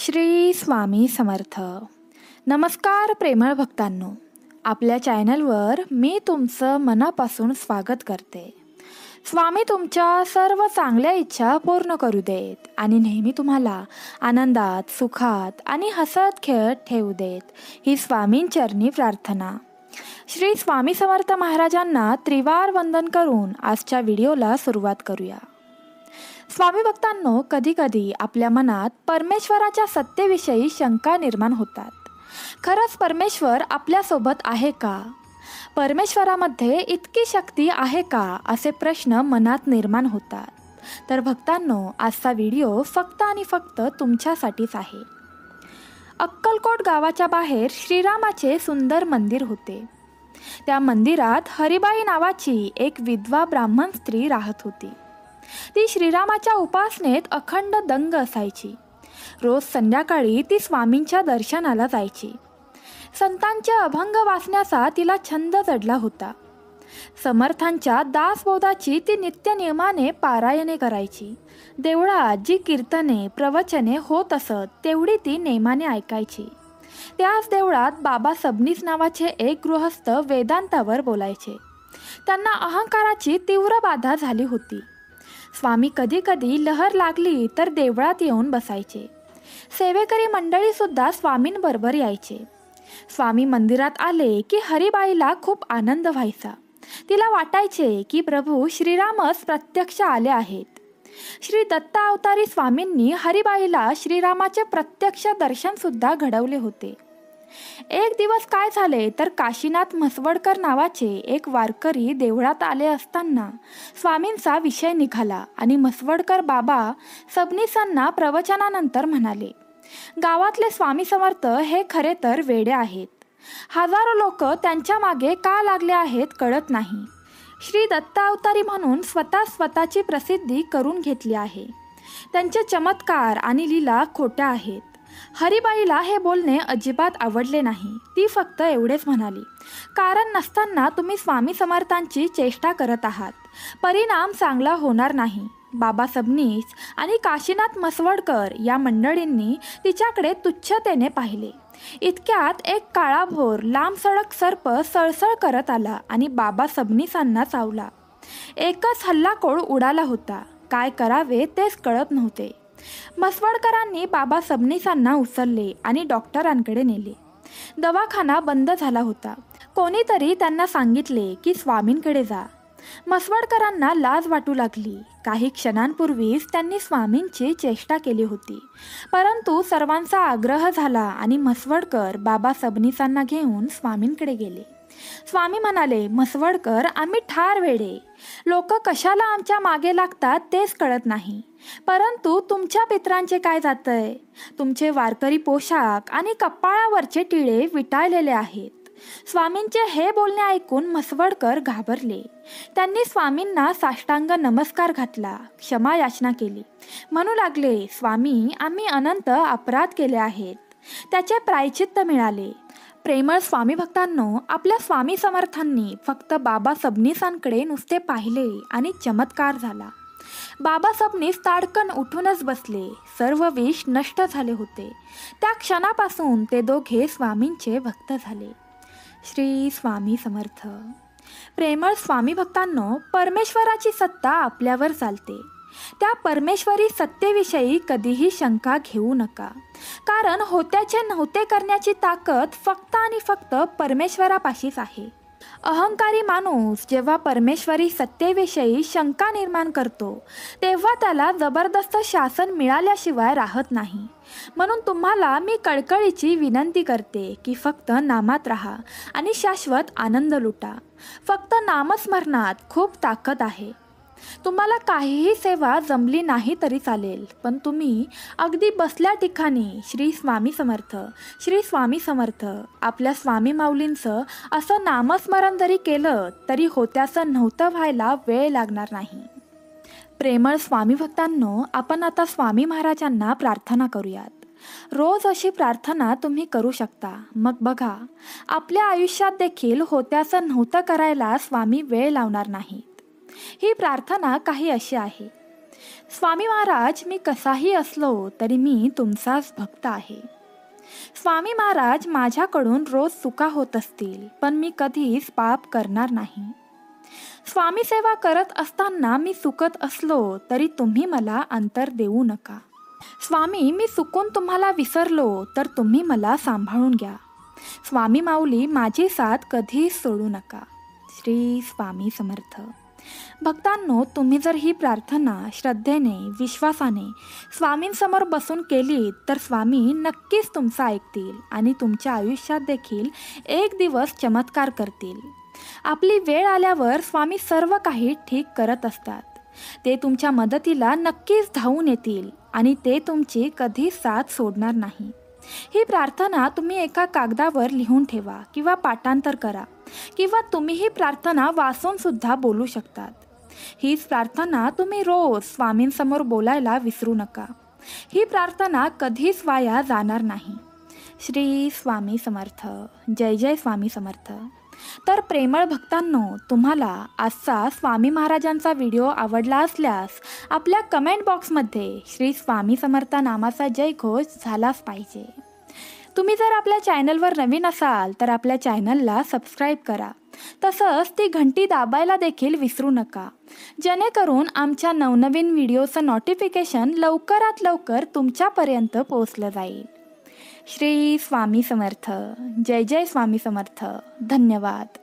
श्री स्वामी समर्थ नमस्कार प्रेमळ भक्तांनो आपल्या चॅनलवर मी तुमचं मनापासून स्वागत करते स्वामी तुमच्या सर्व चांगल्या इच्छा पूर्ण करू देत आणि नेहमी तुम्हाला आनंदात सुखात आणि हसत खेळत ठेवू देत ही स्वामींचरणी प्रार्थना श्री स्वामी समर्थ महाराजांना त्रिवार वंदन करून आजच्या व्हिडिओला सुरुवात करूया स्वामी भक्तांनो कधीकधी आपल्या मनात परमेश्वराच्या सत्तेविषयी शंका निर्माण होतात खरंच परमेश्वर आपल्यासोबत आहे का परमेश्वरामध्ये इतकी शक्ती आहे का असे प्रश्न मनात निर्माण होतात तर भक्तांनो आजचा व्हिडिओ फक्त आणि फक्त तुमच्यासाठीच आहे अक्कलकोट गावाच्या बाहेर श्रीरामाचे सुंदर मंदिर होते त्या मंदिरात हरिबाई नावाची एक विधवा ब्राह्मण स्त्री राहत होती ती श्रीरामाच्या उपासनेत अखंड दंग असायची रोज संध्याकाळी ती स्वामींच्या दर्शनाला जायची संतांच्या अभंग वाचण्याचा तिला छंद जडला होता समर्थांच्या दासबोधाची ती नित्यनियमाने पारायणे करायची देवळात जी कीर्तने प्रवचने होत असत तेवढी ती नेमाने ऐकायची त्याच देवळात बाबा सबनीस नावाचे एक गृहस्थ वेदांतावर बोलायचे त्यांना अहंकाराची तीव्र बाधा झाली होती स्वामी कधीकधी लहर लागली तर देवळात येऊन बसायचे सेवेकरी सुद्धा स्वामींबरोबर यायचे स्वामी मंदिरात आले की हरिबाईला खूप आनंद व्हायचा तिला वाटायचे की प्रभू श्रीरामच प्रत्यक्ष आले आहेत श्री दत्ता अवतारी स्वामींनी हरिबाईला श्रीरामाचे प्रत्यक्ष दर्शन सुद्धा घडवले होते एक दिवस काय झाले तर काशीनाथ म्हसवडकर नावाचे एक वारकरी देवळात आले असताना स्वामींचा विषय निघाला आणि म्हसवडकर बाबा सबनीसांना प्रवचनानंतर म्हणाले गावातले स्वामी समर्थ हे खरे तर वेडे आहेत हजारो लोक त्यांच्या मागे का लागले आहेत कळत नाही श्री दत्ता अवतारी म्हणून स्वतः स्वतःची प्रसिद्धी करून घेतली आहे त्यांचे चमत्कार आणि लीला खोट्या आहेत हरिबाईला हे बोलणे अजिबात आवडले नाही ती फक्त एवढेच म्हणाली कारण नसताना तुम्ही स्वामी समर्थांची चेष्टा करत आहात परिणाम चांगला होणार नाही बाबा सबनीस आणि काशीनाथ मसवडकर या मंडळींनी तिच्याकडे तुच्छतेने पाहिले इतक्यात एक काळाभोर सडक सर्प सळसळ करत आला आणि बाबा सबनीसांना चावला एकच हल्लाकोळ उडाला होता काय करावे तेच कळत नव्हते मसवडकरांनी बाबा सबनीसांना उचलले आणि डॉक्टरांकडे नेले दवाखाना बंद झाला होता कोणीतरी त्यांना सांगितले की स्वामींकडे जा मसवडकरांना लाज वाटू लागली काही क्षणांपूर्वीच त्यांनी स्वामींची चेष्टा केली होती परंतु सर्वांचा आग्रह झाला आणि म्हसवडकर बाबा सबनीसांना घेऊन स्वामींकडे गेले स्वामी म्हणाले म्हसवडकर आम्ही ठार वेडे लोक कशाला आमच्या मागे लागतात तेच कळत नाही परंतु तुमच्या पित्रांचे काय जातंय तुमचे वारकरी पोशाख आणि कपाळावरचे टिळे विटाळलेले आहेत स्वामींचे हे बोलणे ऐकून म्हसवडकर घाबरले त्यांनी स्वामींना साष्टांग नमस्कार घातला क्षमा याचना केली म्हणू लागले स्वामी आम्ही अनंत अपराध केले आहेत त्याचे प्रायचित्त मिळाले प्रेमळ स्वामी भक्तांनो आपल्या स्वामी समर्थांनी फक्त बाबा सबनीसांकडे नुसते पाहिले आणि चमत्कार झाला बाबा सबनीस ताडकन उठूनच बसले सर्व विष नष्ट झाले होते त्या क्षणापासून ते दोघे स्वामींचे भक्त झाले श्री स्वामी समर्थ प्रेमळ स्वामी भक्तांनो परमेश्वराची सत्ता आपल्यावर चालते त्या परमेश्वरी सत्तेविषयी कधीही शंका घेऊ नका कारण होत्याचे नव्हते करण्याची ताकद फक्त आणि फक्त परमेश्वरापाशीच आहे अहंकारी माणूस जेव्हा परमेश्वरी सत्तेविषयी शंका निर्माण करतो तेव्हा त्याला जबरदस्त शासन मिळाल्याशिवाय राहत नाही म्हणून तुम्हाला मी कळकळीची विनंती करते की फक्त नामात राहा आणि शाश्वत आनंद लुटा फक्त नामस्मरणात खूप ताकद आहे तुम्हाला काहीही सेवा जमली नाही तरी चालेल पण तुम्ही अगदी बसल्या ठिकाणी श्री स्वामी समर्थ श्री स्वामी समर्थ आपल्या स्वामी माऊलींचं असं नामस्मरण जरी केलं तरी होत्याचं नव्हतं व्हायला वेळ लागणार नाही प्रेमळ स्वामी भक्तांनो आपण आता स्वामी महाराजांना प्रार्थना करूयात रोज अशी प्रार्थना तुम्ही करू शकता मग बघा आपल्या आयुष्यात देखील होत्याचं नव्हतं करायला स्वामी वेळ लावणार नाही ही प्रार्थना काही अशी आहे स्वामी महाराज मी कसाही असलो तरी मी तुमचाच भक्त आहे स्वामी महाराज माझ्याकडून रोज चुका होत असतील पण मी कधीच पाप करणार नाही स्वामी सेवा करत असताना मी चुकत असलो तरी तुम्ही मला अंतर देऊ नका स्वामी मी चुकून तुम्हाला विसरलो तर तुम्ही मला सांभाळून घ्या स्वामी माऊली माझी साथ कधीच सोडू नका श्री स्वामी समर्थ भक्तांनो तुम्ही जर ही प्रार्थना श्रद्धेने विश्वासाने स्वामींसमोर बसून केली तर स्वामी नक्कीच तुमचं ऐकतील आणि तुमच्या आयुष्यात देखील एक दिवस चमत्कार करतील आपली वेळ आल्यावर स्वामी सर्व काही ठीक करत असतात ते तुमच्या मदतीला नक्कीच धावून येतील आणि ते तुमची कधी साथ सोडणार नाही ही प्रार्थना तुम्ही एका कागदावर लिहून ठेवा किंवा पाठांतर करा किंवा तुम्ही ही प्रार्थना वाचून सुद्धा बोलू शकतात हीच प्रार्थना तुम्ही रोज स्वामींसमोर बोलायला विसरू नका ही प्रार्थना कधीच वाया जाणार नाही श्री स्वामी समर्थ जय जय स्वामी समर्थ तर प्रेमळ भक्तांनो तुम्हाला आजचा स्वामी महाराजांचा व्हिडिओ आवडला असल्यास आपल्या कमेंट बॉक्समध्ये श्री स्वामी समर्था नामाचा जयघोष झालाच पाहिजे तुम्ही जर आपल्या चॅनलवर नवीन असाल तर आपल्या चॅनलला सबस्क्राईब करा तसंच ती घंटी दाबायला देखील विसरू नका जेणेकरून आमच्या नवनवीन व्हिडिओचं नोटिफिकेशन लवकरात लवकर तुमच्यापर्यंत पोहोचलं जाईल श्री स्वामी समर्थ जय जय स्वामी समर्थ धन्यवाद